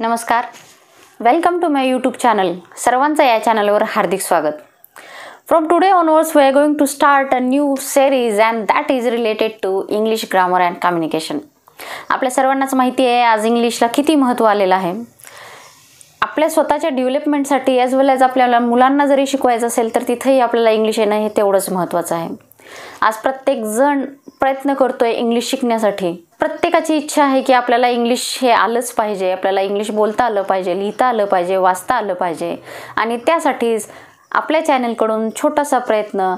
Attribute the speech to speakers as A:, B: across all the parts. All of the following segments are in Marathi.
A: नमस्कार welcome to my YouTube channel सर्वांचं या चॅनलवर हार्दिक स्वागत from today onwards we are going to start a new series and that is related to English grammar and communication आपल्या सर्वांनाच माहिती आहे आज इंग्लिशला किती महत्त्व आलेलं आहे आपल्या स्वतःच्या डेव्हलपमेंटसाठी ॲज वेल ॲज आपल्याला मुलांना जरी शिकवायचं असेल तर तिथेही आपल्याला इंग्लिश येणं हे तेवढंच महत्त्वाचं आहे आज प्रत्येकजण प्रयत्न करतो आहे इंग्लिश शिकण्यासाठी प्रत्येकाची इच्छा आहे की आपल्याला इंग्लिश हे आलंच पाहिजे आपल्याला इंग्लिश बोलता आलं पाहिजे लिहिता आलं पाहिजे वाचता आलं पाहिजे आणि त्यासाठीच आपल्या चॅनलकडून छोटासा प्रयत्न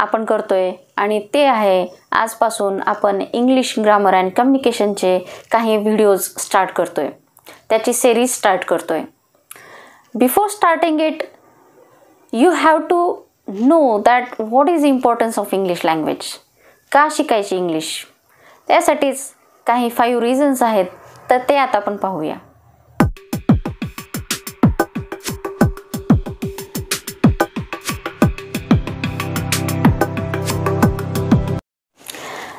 A: आपण करतो आहे आणि ते आहे आजपासून आपण इंग्लिश ग्रामर अँड कम्युनिकेशनचे काही व्हिडिओज स्टार्ट करतो आहे त्याची सेरीज स्टार्ट करतो आहे before starting it you have to know that what is importance of English language का शिकायची इंग्लिश त्यासाठीच काही फाईव्ह रिझन्स आहेत तर ते आता आपण पाहूया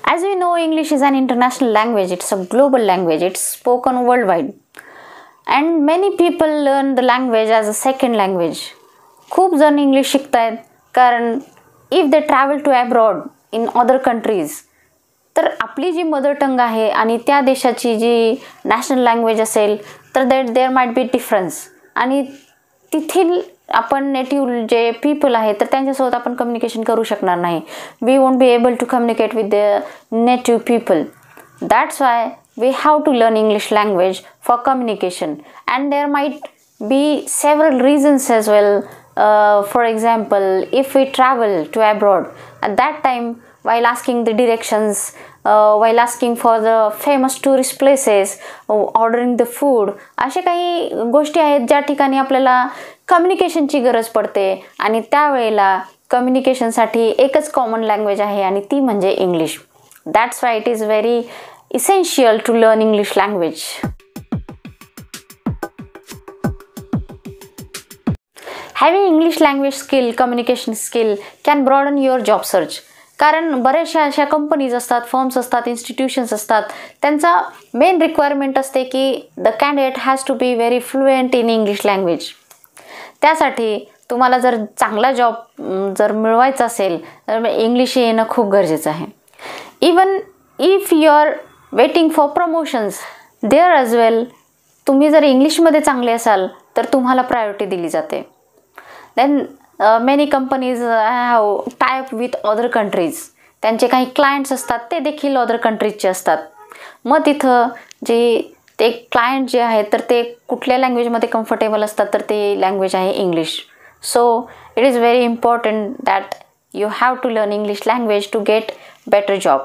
A: as we know English is an international language it's a global language it's spoken world wide and many people learn the language as a second language खूप जण इंग्लिश शिकत आहेत कारण if they travel to abroad in other countries तर आपली जी मदर टंग आहे आणि त्या देशाची जी नॅशनल लँग्वेज असेल तर देट देअर मायट बी डिफरन्स आणि तिथील आपण नेटिव्ह जे पीपल आहे तर त्यांच्यासोबत आपण कम्युनिकेशन करू शकणार नाही we won't be able to communicate with the native people that's why we have to learn English language for communication and there might be several reasons as well for example if we travel to abroad at that time while asking the directions, uh, while asking for the famous tourist places, uh, ordering the food अशा काही गोष्टी आहेत ज्या ठिकाणी आपल्याला कम्युनिकेशनची गरज पडते आणि त्यावेळेला कम्युनिकेशनसाठी एकच कॉमन लँग्वेज आहे आणि ती म्हणजे English that's why it is very essential to learn English language Having English language skill communication skill can broaden your job search कारण बऱ्याचशा अशा कंपनीज असतात फॉर्म्स असतात इन्स्टिट्यूशन्स असतात त्यांचा मेन रिक्वायरमेंट असते की the candidate has to be very fluent in English language त्यासाठी तुम्हाला जर चांगला जॉब जर मिळवायचा असेल तर इंग्लिश येणं खूप गरजेचं आहे even if you are waiting for promotions there as well तुम्ही जर इंग्लिशमध्ये चांगले असाल तर तुम्हाला प्रायोरिटी दिली जाते then many companies have tie up with other countries त्यांचे काही क्लायंट्स असतात ते देखील अदर कंट्रीजचे असतात मग तिथं जे ते क्लायंट जे आहेत तर ते कुठल्या लँग्वेजमध्ये कम्फर्टेबल असतात तर ते लँग्वेज आहे English so it is very important that you have to learn English language to get better job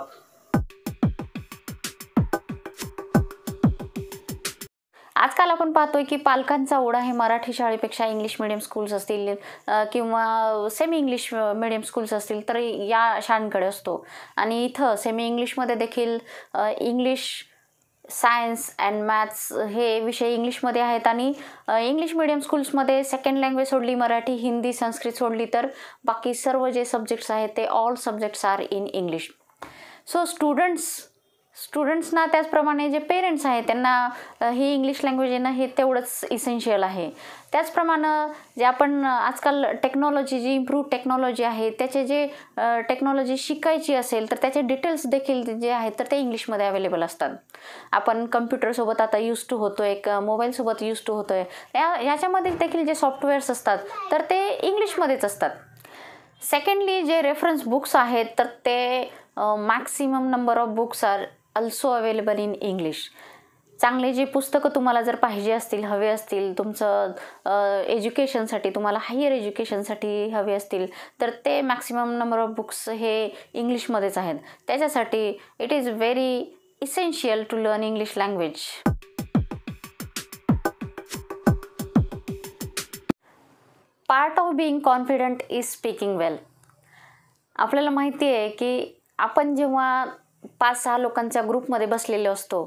A: आजकाल आपण पाहतोय की पालकांचा ओढा हे मराठी शाळेपेक्षा इंग्लिश मिडियम स्कूल्स असतील किंवा सेमी इंग्लिश मिडियम स्कूल्स असतील तर या शाळांकडे असतो आणि इथं सेमी इंग्लिशमध्ये देखील इंग्लिश सायन्स अँड मॅथ्स हे विषय इंग्लिशमध्ये आहेत आणि इंग्लिश मिडियम स्कूल्समध्ये सेकंड लँग्वेज सोडली मराठी हिंदी संस्कृत सोडली तर बाकी सर्व जे सब्जेक्ट्स आहेत ते all subjects are in English so students स्टुडंट्सना त्याचप्रमाणे जे पेरेंट्स आहेत त्यांना ही इंग्लिश लँग्वेज येणं हे तेवढंच इसेन्शियल आहे त्याचप्रमाणे जे आपण आजकाल टेक्नॉलॉजी जी इम्प्रूव्ह टेक्नॉलॉजी आहे त्याचे जे टेक्नॉलॉजी शिकायची असेल तर त्याचे डिटेल्स देखील जे आहेत तर ते इंग्लिशमध्ये अवेलेबल असतात आपण कम्प्युटरसोबत आता यूज टू होतो आहे क मोबाईलसोबत यूज टू होतो आहे या ह्याच्यामध्ये देखील जे सॉफ्टवेअर्स असतात तर ते इंग्लिशमध्येच असतात सेकंडली जे रेफरन्स बुक्स आहेत तर ते maximum number of books are also available in English चांगले जे पुस्तकं तुम्हाला जर पाहिजे असतील हवे असतील तुमचं एज्युकेशनसाठी तुम्हाला हायर एज्युकेशनसाठी हवे असतील तर ते मॅक्सिमम नंबर ऑफ बुक्स हे इंग्लिशमध्येच आहेत त्याच्यासाठी it is very essential to learn English language part of being confident is speaking well आपल्याला माहिती आहे की आपण जेव्हा पाच सहा लोकांच्या ग्रुपमध्ये बसलेलो असतो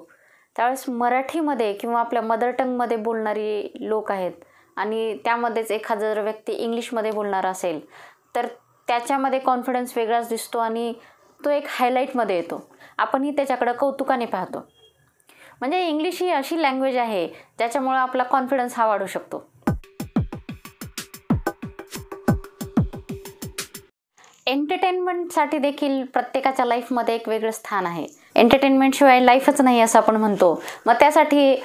A: त्यावेळेस मराठीमध्ये किंवा आपल्या मदर टंगमध्ये बोलणारी लोक आहेत आणि त्यामध्येच एखादा जर व्यक्ती इंग्लिशमध्ये बोलणार असेल तर त्याच्यामध्ये कॉन्फिडन्स वेगळाच दिसतो आणि तो एक हायलाईटमध्ये येतो आपणही त्याच्याकडं कौतुकाने पाहतो म्हणजे इंग्लिश ही अशी लँग्वेज आहे ज्याच्यामुळं आपला कॉन्फिडन्स हा वाढू शकतो एंटरटेनमेंटसाठी देखील प्रत्येकाच्या लाईफमध्ये एक वेगळं स्थान आहे एंटरटेनमेंटशिवाय लाईफच नाही असं आपण म्हणतो मग त्यासाठी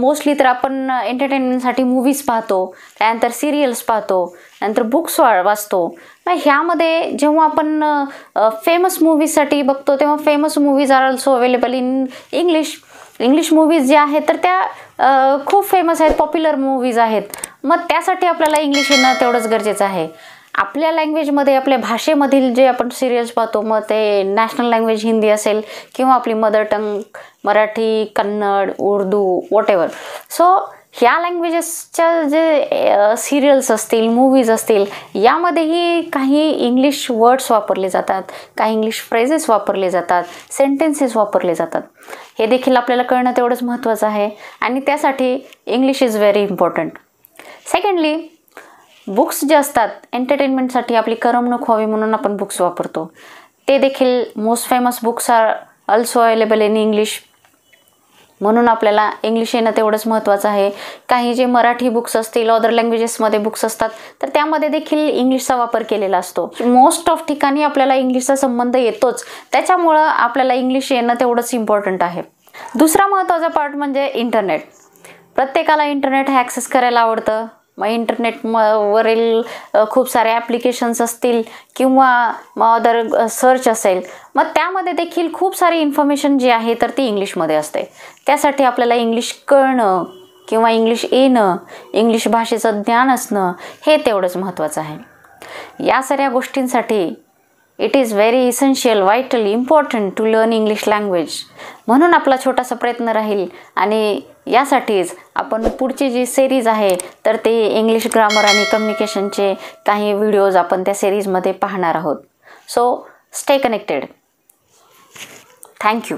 A: मोस्टली तर आपण एंटरटेनमेंटसाठी मूवीज पाहतो त्यानंतर सिरियल्स पाहतो त्यानंतर बुक्स वा वाचतो मग ह्यामध्ये जेव्हा आपण फेमस मूवीजसाठी बघतो तेव्हा famous movies are also available in English English movies ज्या आहेत तर त्या खूप फेमस आहेत पॉप्युलर मूवीज आहेत मग त्यासाठी आपल्याला इंग्लिश येणं तेवढंच गरजेचं आहे आपल्या लँग्वेजमध्ये आपल्या भाषेमधील जे आपण सिरियल्स पाहतो मग ते नॅशनल लँग्वेज हिंदी असेल किंवा आपली mother tongue Marathi Kannada Urdu whatever ever so ह्या लँग्वेजेसच्या जे सिरियल्स असतील मूवीज असतील यामध्येही काही इंग्लिश वर्ड्स वापरले जातात काही इंग्लिश फ्रेजेस वापरले जातात सेंटेन्सेस वापरले जातात हे देखील आपल्याला कळणं तेवढंच महत्त्वाचं आहे आणि त्यासाठी English is very important secondly books जे असतात एंटरटेनमेंटसाठी आपली करमणूक व्हावी म्हणून आपण बुक्स वापरतो ते देखील most famous books are also available in English म्हणून आपल्याला इंग्लिश येणं तेवढंच महत्त्वाचं आहे काही जे मराठी बुक्स असतील अदर लँग्वेजेसमध्ये बुक्स असतात तर त्यामध्ये देखील इंग्लिशचा वापर केलेला असतो मोस्ट ऑफ ठिकाणी आपल्याला इंग्लिशचा संबंध येतोच त्याच्यामुळं आपल्याला इंग्लिश येणं तेवढंच इम्पॉर्टंट आहे दुसरा महत्त्वाचा पार्ट म्हणजे इंटरनेट प्रत्येकाला इंटरनेट ॲक्सेस करायला आवडतं मग इंटरनेट म वरील खूप सारे ॲप्लिकेशन्स असतील किंवा मग अदर सर्च असेल मग त्यामध्ये देखील खूप सारी इन्फॉर्मेशन जी आहे तर ती इंग्लिशमध्ये असते त्यासाठी आपल्याला इंग्लिश कळणं किंवा इंग्लिश येणं इंग्लिश भाषेचं ज्ञान असणं हे तेवढंच महत्त्वाचं आहे या साऱ्या गोष्टींसाठी it is very essential vital important to learn English language म्हणून आपला छोटासा प्रयत्न राहील आणि यासाठीच आपण पुढची जी सिरीज आहे तर ते इंग्लिश ग्रामर आणि कम्युनिकेशनचे काही व्हिडिओज आपण त्या सिरीजमध्ये पाहणार आहोत सो स्टे कनेक्टेड थँक्यू